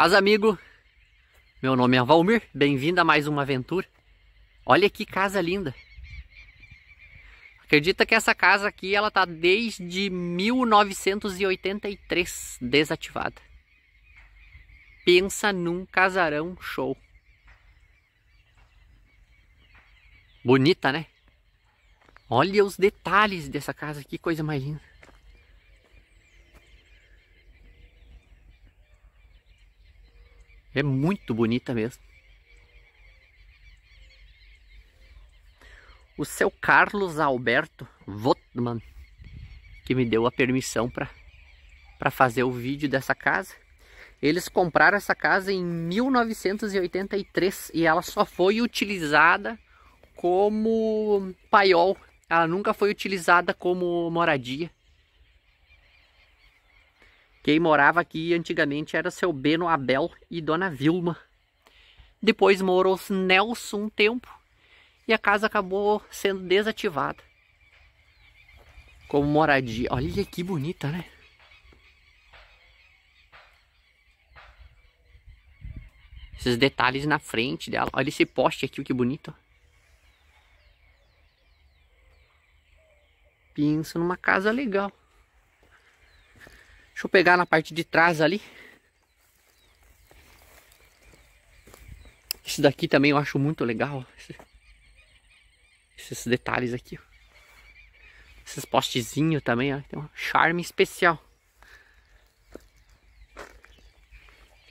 Paz, amigo! Meu nome é Valmir, bem-vindo a mais uma aventura. Olha que casa linda! Acredita que essa casa aqui, ela tá desde 1983 desativada. Pensa num casarão show. Bonita, né? Olha os detalhes dessa casa, que coisa mais linda. É muito bonita mesmo. O seu Carlos Alberto Votman, que me deu a permissão para fazer o vídeo dessa casa. Eles compraram essa casa em 1983 e ela só foi utilizada como paiol. Ela nunca foi utilizada como moradia. Quem morava aqui antigamente era seu Beno Abel e Dona Vilma. Depois morou Nelson um tempo e a casa acabou sendo desativada. Como moradia. Olha que bonita, né? Esses detalhes na frente dela. Olha esse poste aqui, que bonito. Pensa numa casa legal. Deixa eu pegar na parte de trás ali. Esse daqui também eu acho muito legal. Esses detalhes aqui. Esses postezinhos também, ó. Tem um charme especial.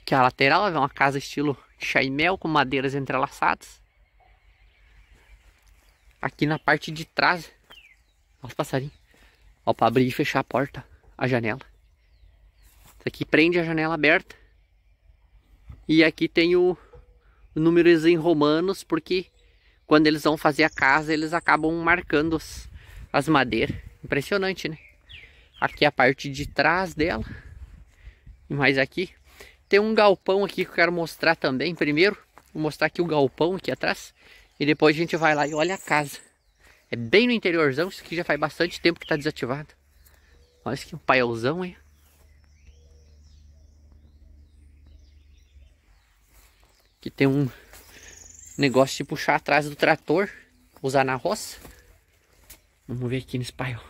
Aqui é a lateral é uma casa estilo chaimel com madeiras entrelaçadas. Aqui na parte de trás. Olha os passarinhos. Ó, pra abrir e fechar a porta, a janela. Isso aqui prende a janela aberta. E aqui tem o, o números em romanos, porque quando eles vão fazer a casa, eles acabam marcando as, as madeiras. Impressionante, né? Aqui é a parte de trás dela. Mas aqui tem um galpão aqui que eu quero mostrar também primeiro. Vou mostrar aqui o galpão aqui atrás. E depois a gente vai lá e olha a casa. É bem no interiorzão, isso aqui já faz bastante tempo que está desativado. Olha isso aqui, um paielzão hein? que tem um negócio de puxar atrás do trator, usar na roça. Vamos ver aqui no espalho.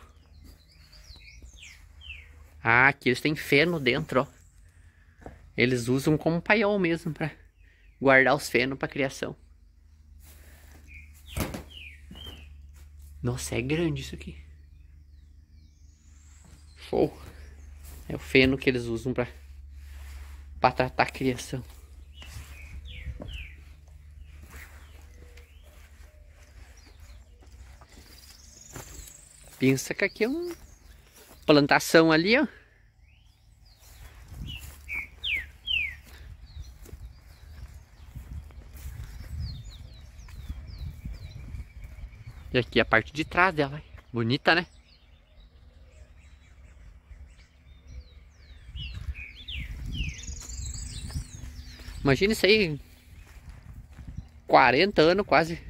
Ah, aqui eles têm feno dentro, ó. Eles usam como paiol mesmo para guardar os feno para criação. Nossa, é grande isso aqui. Show. É o feno que eles usam para para tratar a criação. Pensa que aqui é uma plantação ali, ó. E aqui é a parte de trás dela. Bonita, né? Imagina isso aí. 40 anos quase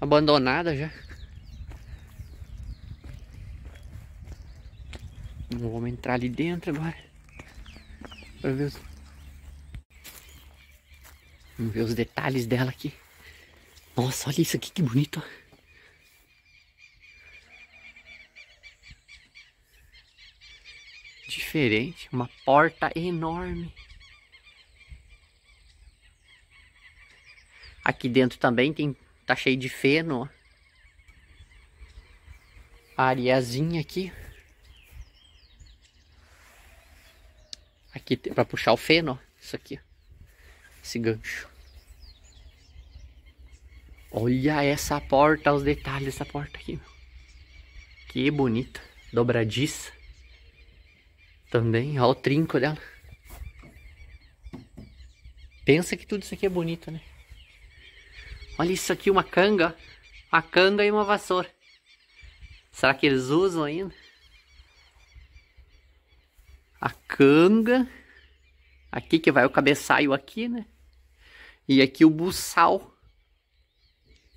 abandonada já. Então vamos entrar ali dentro agora. Pra ver os... Vamos ver os detalhes dela aqui. Nossa, olha isso aqui, que bonito. Diferente, uma porta enorme. Aqui dentro também tem, tá cheio de feno, ó. A areazinha aqui. Aqui para puxar o feno, ó, isso aqui, esse gancho. Olha essa porta, os detalhes dessa porta aqui. Que bonita, dobradiça. Também, olha o trinco dela. Pensa que tudo isso aqui é bonito, né? Olha isso aqui, uma canga. a canga e uma vassoura. Será que eles usam ainda? a canga, aqui que vai o cabeçalho aqui, né? E aqui o buçal,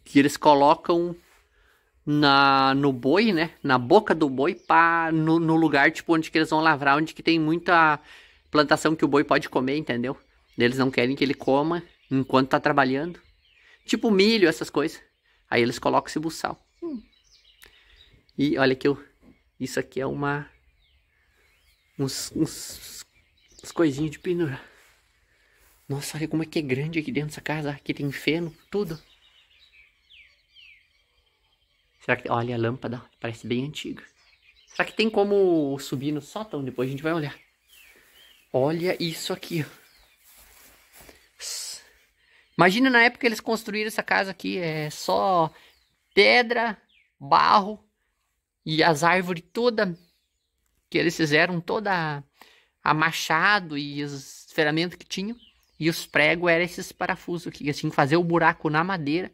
que eles colocam na no boi, né? Na boca do boi, pra, no, no lugar tipo onde que eles vão lavrar, onde que tem muita plantação que o boi pode comer, entendeu? Eles não querem que ele coma enquanto tá trabalhando. Tipo milho, essas coisas. Aí eles colocam esse buçal. Hum. E olha que eu... Isso aqui é uma uns, uns, uns coisinhas de pendurar. Nossa, olha como é que é grande aqui dentro dessa casa. Aqui tem feno, tudo. Será que... Olha a lâmpada, parece bem antiga. Será que tem como subir no sótão? Depois a gente vai olhar. Olha isso aqui. Imagina na época que eles construíram essa casa aqui. É só pedra, barro e as árvores todas que eles fizeram toda a machado e os ferramentas que tinham. E os pregos eram esses parafusos que eles tinham que fazer o buraco na madeira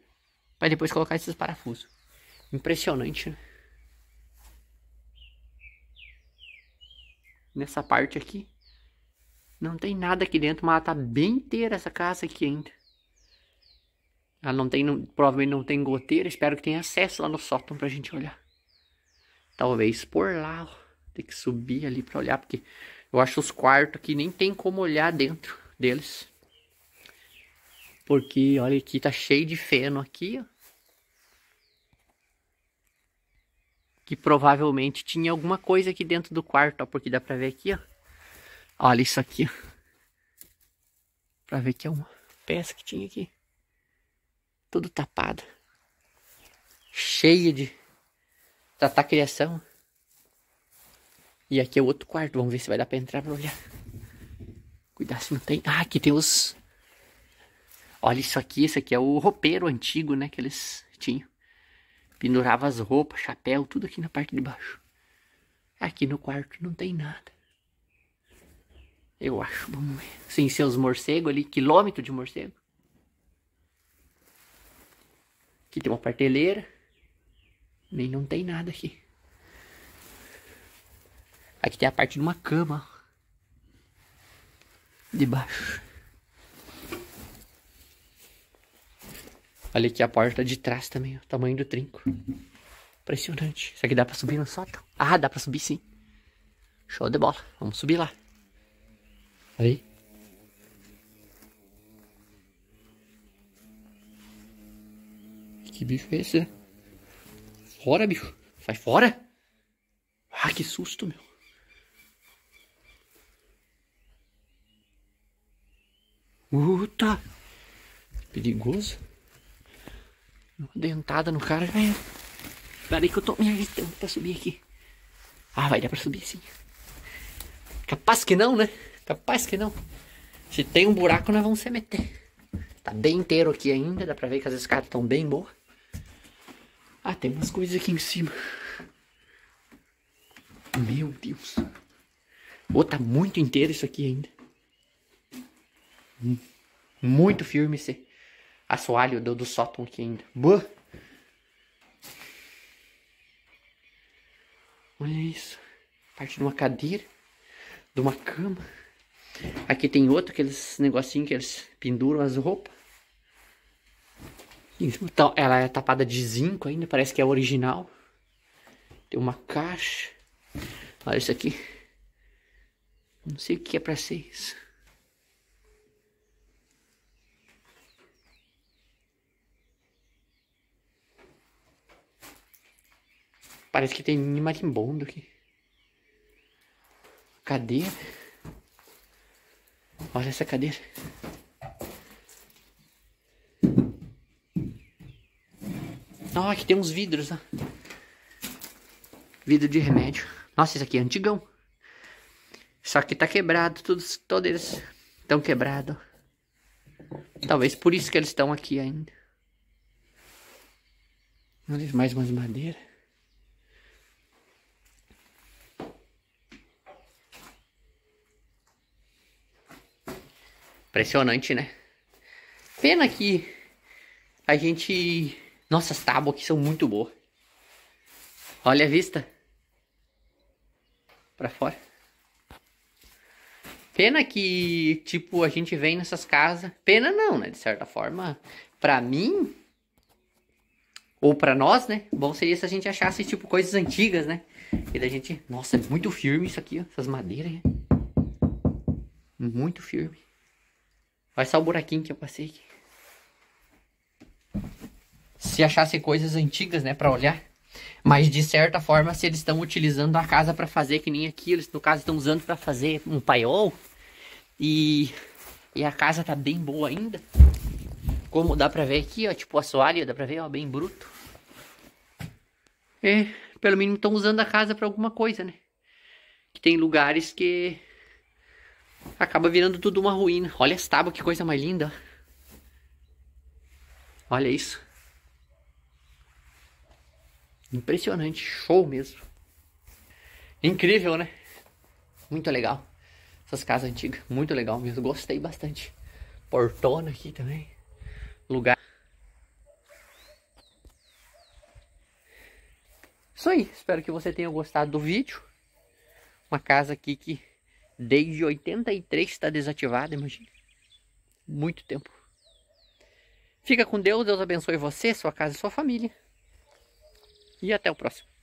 para depois colocar esses parafusos. Impressionante, né? Nessa parte aqui, não tem nada aqui dentro, mas ela tá bem inteira essa casa aqui ainda. Ela não tem, não, provavelmente não tem goteira, espero que tenha acesso lá no sótão pra gente olhar. Talvez por lá, ó. Tem que subir ali para olhar, porque eu acho os quartos aqui nem tem como olhar dentro deles. Porque olha aqui, tá cheio de feno aqui, ó. Que provavelmente tinha alguma coisa aqui dentro do quarto, ó, porque dá pra ver aqui, ó. Olha isso aqui, ó. Pra ver que é uma peça que tinha aqui. Tudo tapado. Cheia de... Tá, criação, ó. E aqui é o outro quarto. Vamos ver se vai dar pra entrar pra olhar. Cuidado se não tem. Ah, aqui tem os. Olha isso aqui. Esse aqui é o roupeiro antigo, né? Que eles tinham. Pendurava as roupas, chapéu, tudo aqui na parte de baixo. Aqui no quarto não tem nada. Eu acho. Vamos ver. Sem seus morcegos ali. Quilômetro de morcego. Aqui tem uma parteleira. Nem não tem nada aqui. Aqui tem a parte de uma cama. Debaixo. Olha aqui a porta de trás também, o tamanho do trinco. Impressionante. Será que dá pra subir no sótão? Ah, dá pra subir sim. Show de bola. Vamos subir lá. Aí. Que bicho é esse? Né? Fora, bicho. Sai fora. Ah, que susto, meu. Puta! Perigoso. Uma dentada no cara já é. Peraí que eu tô me agitando pra subir aqui. Ah, vai dar pra subir sim. Capaz que não, né? Capaz que não. Se tem um buraco, nós vamos se meter. Tá bem inteiro aqui ainda, dá pra ver que as escadas estão bem boas. Ah, tem umas coisas aqui em cima. Meu Deus. Ou oh, tá muito inteiro isso aqui ainda muito firme esse assoalho do, do sótão aqui ainda. Boa. Olha isso. Parte de uma cadeira, de uma cama. Aqui tem outro, aqueles negocinho que eles penduram as roupas. Então, ela é tapada de zinco ainda, parece que é original. Tem uma caixa. Olha isso aqui. Não sei o que é pra ser isso. Parece que tem mini marimbondo aqui. Cadeira. Olha essa cadeira. Ó, aqui tem uns vidros, ó. Vidro de remédio. Nossa, isso aqui é antigão. Só que tá quebrado, todos, todos eles estão quebrados. Talvez por isso que eles estão aqui ainda. mais umas madeiras. Impressionante, né? Pena que a gente... Nossa, as tábuas aqui são muito boas. Olha a vista. Pra fora. Pena que, tipo, a gente vem nessas casas... Pena não, né? De certa forma, pra mim... Ou pra nós, né? Bom seria se a gente achasse, tipo, coisas antigas, né? E da gente... Nossa, é muito firme isso aqui, ó. Essas madeiras, né? Muito firme. Vai só o buraquinho que eu passei aqui. Se achasse coisas antigas, né, para olhar. Mas de certa forma, se eles estão utilizando a casa para fazer que nem aquilo, no caso estão usando para fazer um paiol e e a casa tá bem boa ainda. Como dá pra ver aqui, ó, tipo o assoalho, dá pra ver, ó, bem bruto. É, pelo mínimo estão usando a casa para alguma coisa, né? Que tem lugares que acaba virando tudo uma ruína. Olha essa tábua, que coisa mais linda. Olha isso. Impressionante, show mesmo. Incrível, né? Muito legal. Essas casas antigas, muito legal mesmo. Gostei bastante. Portona aqui também. Lugar. Isso aí. Espero que você tenha gostado do vídeo. Uma casa aqui que Desde 83 está desativada, imagina. Muito tempo. Fica com Deus, Deus abençoe você, sua casa e sua família. E até o próximo.